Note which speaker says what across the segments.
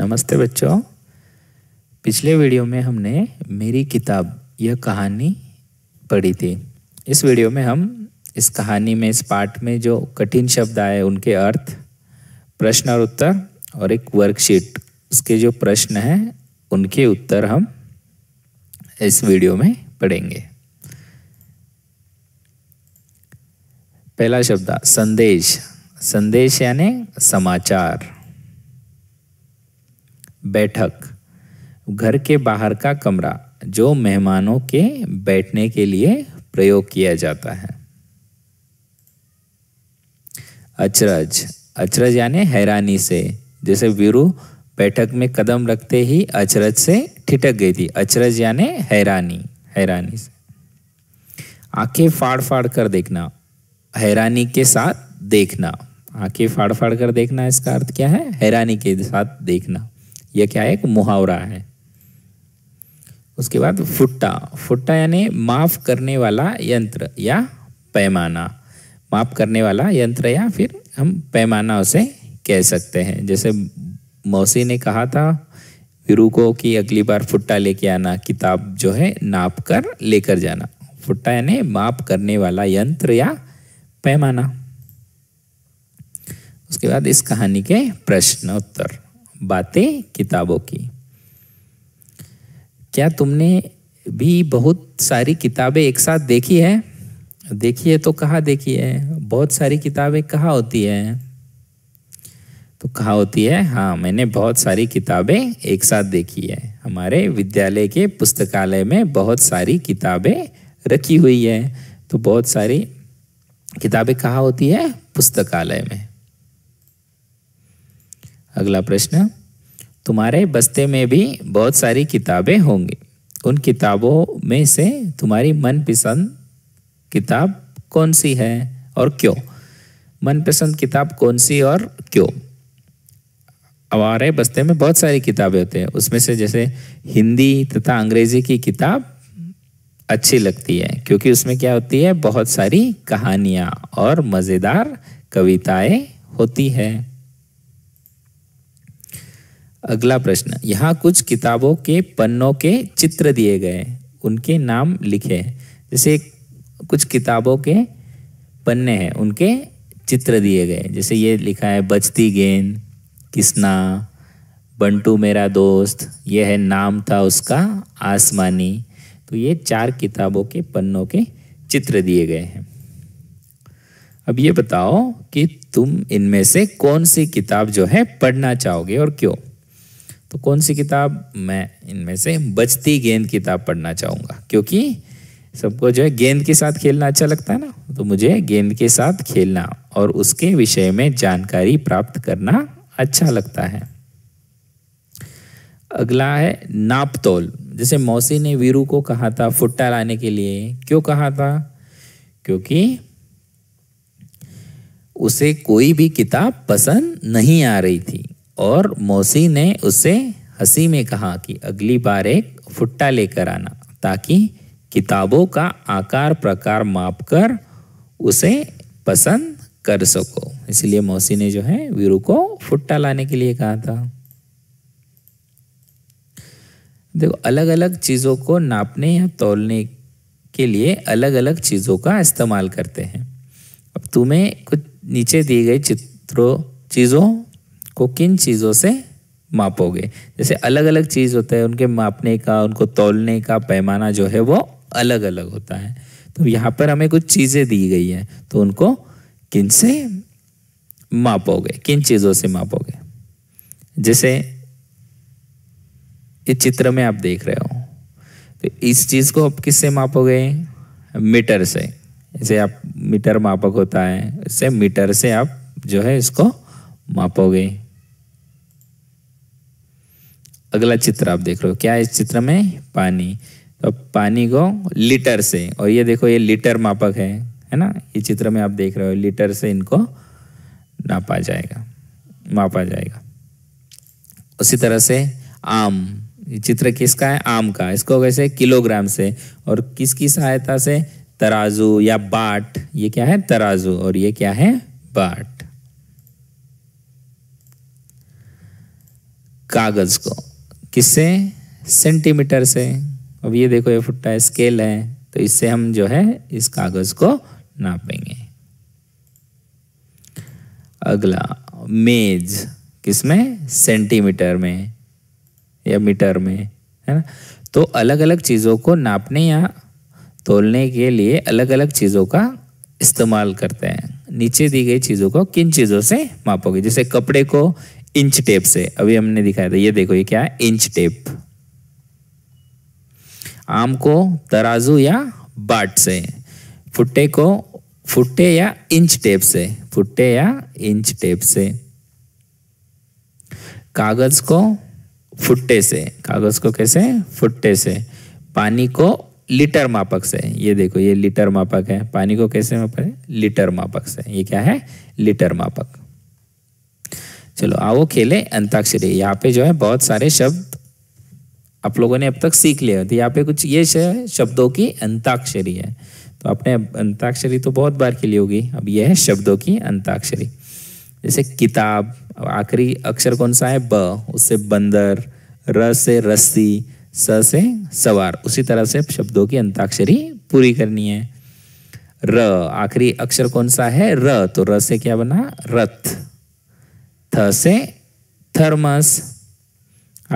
Speaker 1: नमस्ते बच्चों पिछले वीडियो में हमने मेरी किताब यह कहानी पढ़ी थी इस वीडियो में हम इस कहानी में इस पाठ में जो कठिन शब्द आए उनके अर्थ प्रश्न और उत्तर और एक वर्कशीट उसके जो प्रश्न हैं उनके उत्तर हम इस वीडियो में पढ़ेंगे पहला शब्द संदेश संदेश यानी समाचार बैठक घर के बाहर का कमरा जो मेहमानों के बैठने के लिए प्रयोग किया जाता है अचरज अचरज यानी हैरानी से जैसे वीरू बैठक में कदम रखते ही अचरज से ठिटक गई थी अचरज यानी हैरानी हैरानी से आंखें फाड़ फाड़ कर देखना हैरानी के साथ देखना आंखें फाड़ फाड़ कर देखना इसका अर्थ क्या है हैरानी के साथ देखना यह क्या है एक मुहावरा है उसके बाद फुट्टा फुट्टा यानी माफ़ करने वाला यंत्र या पैमाना माफ करने वाला यंत्र या फिर हम पैमाना उसे कह सकते हैं जैसे मौसी ने कहा था वीरू को कि अगली बार फुट्टा लेके आना किताब जो है नाप कर लेकर जाना फुट्टा यानी माप करने वाला यंत्र या पैमाना उसके बाद इस कहानी के प्रश्न उत्तर बातें किताबों की क्या तुमने भी बहुत सारी किताबें एक साथ देखी है देखी है तो कहाँ देखी है बहुत सारी किताबें कहाँ होती है तो कहाँ होती है हाँ मैंने बहुत सारी किताबें एक साथ देखी है हमारे विद्यालय के पुस्तकालय में बहुत सारी किताबें रखी हुई है तो बहुत सारी किताबें कहाँ होती है पुस्तकालय में अगला प्रश्न तुम्हारे बस्ते में भी बहुत सारी किताबें होंगी उन किताबों में से तुम्हारी मनपसंद किताब कौन सी है और क्यों मनपसंद किताब कौन सी और क्यों हमारे बस्ते में बहुत सारी किताबें होते हैं उसमें से जैसे हिंदी तथा अंग्रेजी की किताब अच्छी लगती है क्योंकि उसमें क्या होती है बहुत सारी कहानियाँ और मज़ेदार कविताएं होती है अगला प्रश्न यहाँ कुछ किताबों के पन्नों के चित्र दिए गए उनके नाम लिखे जैसे कुछ किताबों के पन्ने हैं उनके चित्र दिए गए जैसे ये लिखा है बचती गेंद किसना बंटू मेरा दोस्त यह है नाम था उसका आसमानी तो ये चार किताबों के पन्नों के चित्र दिए गए हैं अब ये बताओ कि तुम इनमें से कौन सी किताब जो है पढ़ना चाहोगे और क्यों तो कौन सी किताब मैं इनमें से बचती गेंद किताब पढ़ना चाहूँगा क्योंकि सबको जो है गेंद के साथ खेलना अच्छा लगता है ना तो मुझे गेंद के साथ खेलना और उसके विषय में जानकारी प्राप्त करना अच्छा लगता है अगला है नापतोल जैसे मौसी ने वीरू को कहा था फुट्टा लाने के लिए क्यों कहा था क्योंकि उसे कोई भी किताब पसंद नहीं आ रही थी और मौसी ने उसे हंसी में कहा कि अगली बार एक फुट्टा लेकर आना ताकि किताबों का आकार प्रकार माप कर उसे पसंद कर सको इसलिए मौसी ने जो है वीरू को फुट्टा लाने के लिए कहा था देखो अलग अलग चीज़ों को नापने या तोलने के लिए अलग अलग चीज़ों का इस्तेमाल करते हैं अब तुम्हें कुछ नीचे दिए गए चित्रों चीज़ों को किन चीज़ों से मापोगे जैसे अलग अलग चीज़ होते है उनके मापने का उनको तोलने का पैमाना जो है वो अलग अलग होता है तो यहाँ पर हमें कुछ चीज़ें दी गई हैं तो उनको किन से मापोगे किन चीज़ों से मापोगे जैसे इस चित्र में आप देख रहे हो तो इस चीज़ को आप किससे मापोगे मीटर से जैसे आप मीटर मापक होता है इससे मीटर से आप जो है इसको मापोगे अगला चित्र आप देख रहे हो क्या है इस चित्र में पानी तो पानी को लीटर से और ये देखो ये लीटर मापक है है ना ये चित्र में आप देख रहे हो लीटर से इनको नापा जाएगा मापा जाएगा उसी तरह से आम ये चित्र किसका है आम का इसको कैसे किलोग्राम से और किसकी सहायता से तराजू या बाट ये क्या है तराजू और ये क्या है बाट कागज को किससे सेंटीमीटर से अब ये देखो ये फुट्टा है स्केल है तो इससे हम जो है इस कागज़ को नापेंगे अगला मेज किसमें सेंटीमीटर में या मीटर में है ना तो अलग अलग चीज़ों को नापने या तोलने के लिए अलग अलग चीज़ों का इस्तेमाल करते हैं नीचे दी गई चीज़ों को किन चीज़ों से मापोगे जैसे कपड़े को इंच टेप से अभी हमने दिखाया था ये देखो ये क्या है इंच टेप आम को तराजू या बाट से फुट्टे को फुट्टे या इंच टेप से फुट्टे या इंच टेप से कागज को फुट्टे से कागज को कैसे फुट्टे से पानी को लीटर मापक से ये देखो ये लीटर मापक है पानी को कैसे मापक है लीटर मापक से ये क्या है लीटर मापक चलो आओ खेले अंताक्षरी यहाँ पे जो है बहुत सारे शब्द आप लोगों ने अब तक सीख लिया तो यहाँ पे कुछ ये शब्दों की अंताक्षरी है तो आपने अंताक्षरी तो बहुत बार खेली होगी अब यह है शब्दों की अंताक्षरी जैसे किताब आखिरी अक्षर कौन सा है ब उससे बंदर र से रस्सी स से सवार उसी तरह से शब्दों की अंताक्षरी पूरी करनी है र आखिरी अक्षर कौन सा है र तो र से क्या बना रथ थ से थर्मस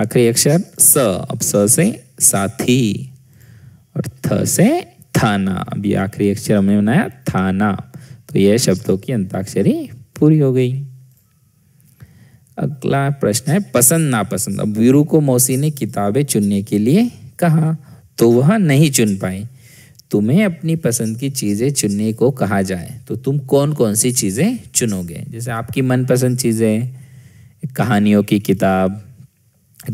Speaker 1: आखिरी अक्षर स अब स से साथी और थ से थाना अब ये आखिरी अक्षर हमने बनाया थाना तो यह शब्दों की अंताक्षरी पूरी हो गई अगला प्रश्न है पसंद नापसंद अब वीरू को मौसी ने किताबें चुनने के लिए कहा तो वह नहीं चुन पाए तुम्हें अपनी पसंद की चीज़ें चुनने को कहा जाए तो तुम कौन कौन सी चीज़ें चुनोगे जैसे आपकी मनपसंद चीज़ें कहानियों की किताब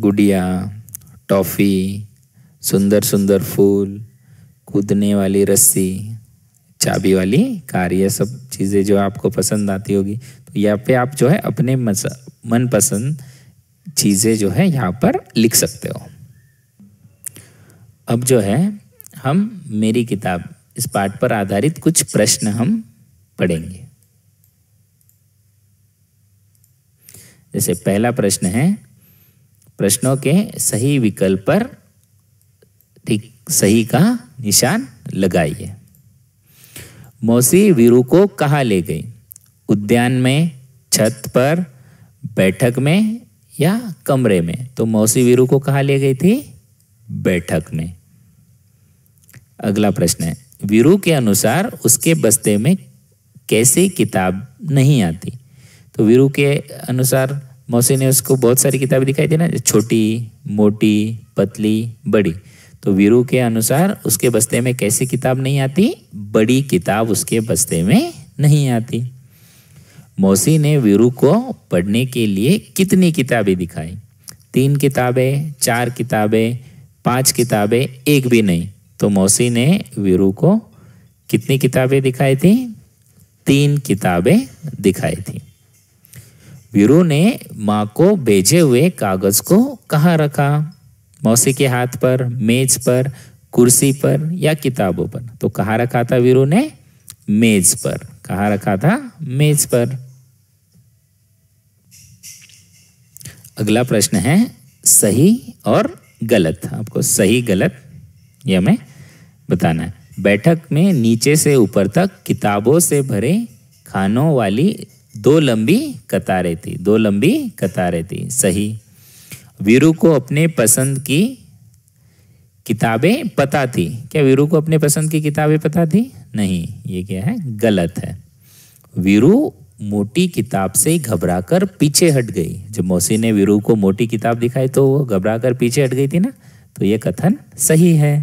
Speaker 1: गुड़िया टॉफ़ी सुंदर सुंदर फूल कूदने वाली रस्सी चाबी वाली कार ये सब चीज़ें जो आपको पसंद आती होगी तो यहाँ पे आप जो है अपने मनपसंद चीज़ें जो है यहाँ पर लिख सकते हो अब जो है हम मेरी किताब इस पाठ पर आधारित कुछ प्रश्न हम पढ़ेंगे जैसे पहला प्रश्न है प्रश्नों के सही विकल्प पर ठीक सही का निशान लगाइए मौसी वीरू को कहा ले गई उद्यान में छत पर बैठक में या कमरे में तो मौसी वीरू को कहा ले गई थी बैठक में अगला प्रश्न है वीरू के अनुसार उसके बस्ते में कैसे किताब नहीं आती तो वीरू के अनुसार मौसी ने उसको बहुत सारी किताबें दिखाई दी ना छोटी मोटी पतली बड़ी तो वीरू के अनुसार उसके बस्ते में कैसी किताब नहीं आती बड़ी किताब उसके बस्ते में नहीं आती मौसी ने वीरू को पढ़ने के लिए कितनी किताबें दिखाई तीन किताबें चार किताबें पांच किताबें एक भी नहीं तो मौसी ने वीरू को कितनी किताबें दिखाई थी तीन किताबें दिखाई थी वीरू ने माँ को भेजे हुए कागज को कहाँ रखा मौसी के हाथ पर मेज पर कुर्सी पर या किताबों पर तो कहाँ रखा था वीरू ने मेज पर कहाँ रखा था मेज पर अगला प्रश्न है सही और गलत आपको सही गलत ये मैं बताना है बैठक में नीचे से ऊपर तक किताबों से भरे खानों वाली दो लंबी कतारें थी दो लंबी कतारें थी सही वीरू को अपने पसंद की किताबें पता थी क्या वीरू को अपने पसंद की किताबें पता थी नहीं ये क्या है गलत है वीरू मोटी किताब से घबराकर पीछे हट गई जब मौसी ने वीरू को मोटी किताब दिखाई तो वो घबराकर पीछे हट गई थी ना तो ये कथन सही है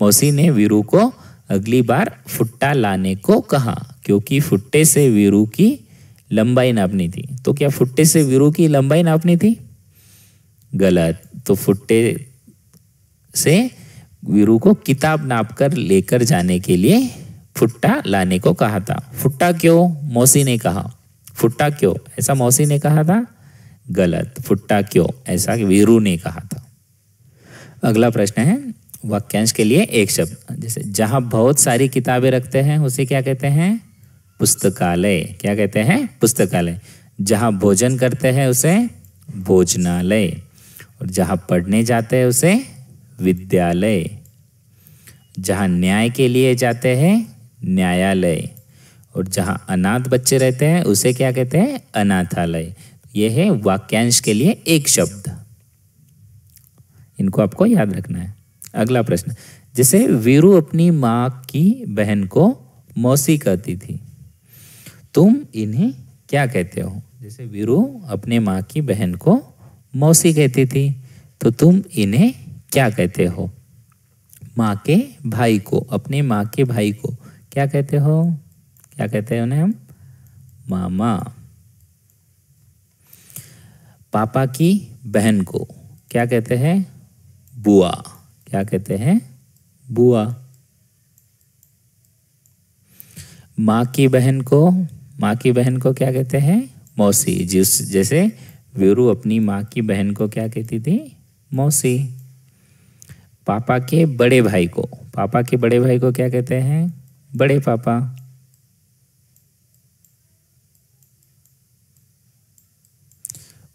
Speaker 1: मौसी ने वीरू को अगली बार फुट्टा लाने को कहा क्योंकि फुट्टे से वीरू की लंबाई नापनी थी तो क्या फुट्टे से वीरू की लंबाई नापनी थी गलत तो फुट्टे से वीरू को किताब नाप कर लेकर जाने के लिए फुट्टा लाने को कहा था फुट्टा क्यों मौसी ने कहा फुट्टा क्यों ऐसा मौसी ने कहा था गलत फुट्टा क्यों ऐसा वीरू ने कहा था अगला प्रश्न है वाक्यांश के लिए एक शब्द जैसे जहाँ बहुत सारी किताबें रखते हैं उसे क्या कहते हैं पुस्तकालय क्या कहते हैं पुस्तकालय जहाँ भोजन करते हैं उसे भोजनालय और जहाँ पढ़ने जाते हैं उसे विद्यालय जहाँ न्याय के लिए जाते हैं न्यायालय और जहाँ अनाथ बच्चे रहते हैं उसे क्या कहते हैं अनाथालय ये है वाक्यांश के लिए एक शब्द इनको आपको याद रखना है अगला प्रश्न जैसे वीरू अपनी माँ की बहन को मौसी कहती थी तुम इन्हें क्या कहते हो जैसे वीरू अपने माँ की बहन को मौसी कहती थी तो तुम इन्हें क्या कहते हो माँ के भाई को अपने माँ के भाई को क्या कहते हो क्या कहते हैं उन्हें हम मामा पापा की बहन को क्या कहते हैं बुआ क्या कहते हैं बुआ माँ की बहन को माँ की बहन को क्या कहते हैं मौसी जिस जैसे वीरू अपनी माँ की बहन को क्या कहती थी मौसी पापा के बड़े भाई को पापा के बड़े भाई को क्या कहते हैं बड़े पापा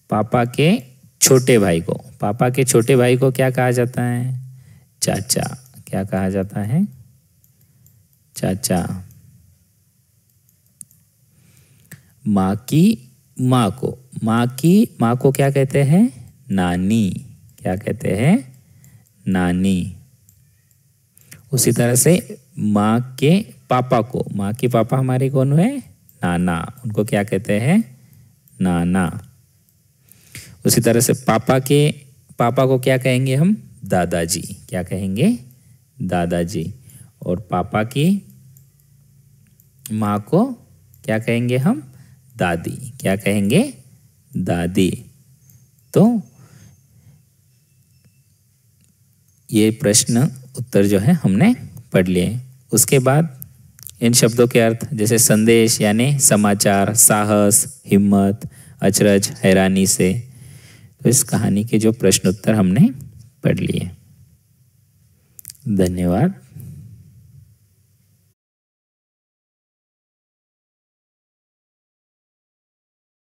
Speaker 1: पापा के छोटे भाई को पापा के छोटे भाई को क्या कहा जाता है चाचा क्या कहा जाता है चाचा माँ की माँ को माँ की माँ को क्या कहते हैं नानी क्या कहते हैं नानी उसी तरह से माँ के पापा को माँ के पापा हमारे कौन है नाना उनको क्या कहते हैं नाना उसी तरह से पापा के पापा को क्या कहेंगे हम दादाजी क्या कहेंगे दादाजी और पापा की माँ को क्या कहेंगे हम दादी क्या कहेंगे दादी तो ये प्रश्न उत्तर जो है हमने पढ़ लिए उसके बाद इन शब्दों के अर्थ जैसे संदेश यानी समाचार साहस हिम्मत अचरज हैरानी से तो इस कहानी के जो प्रश्न उत्तर हमने पढ़ लिए धन्यवाद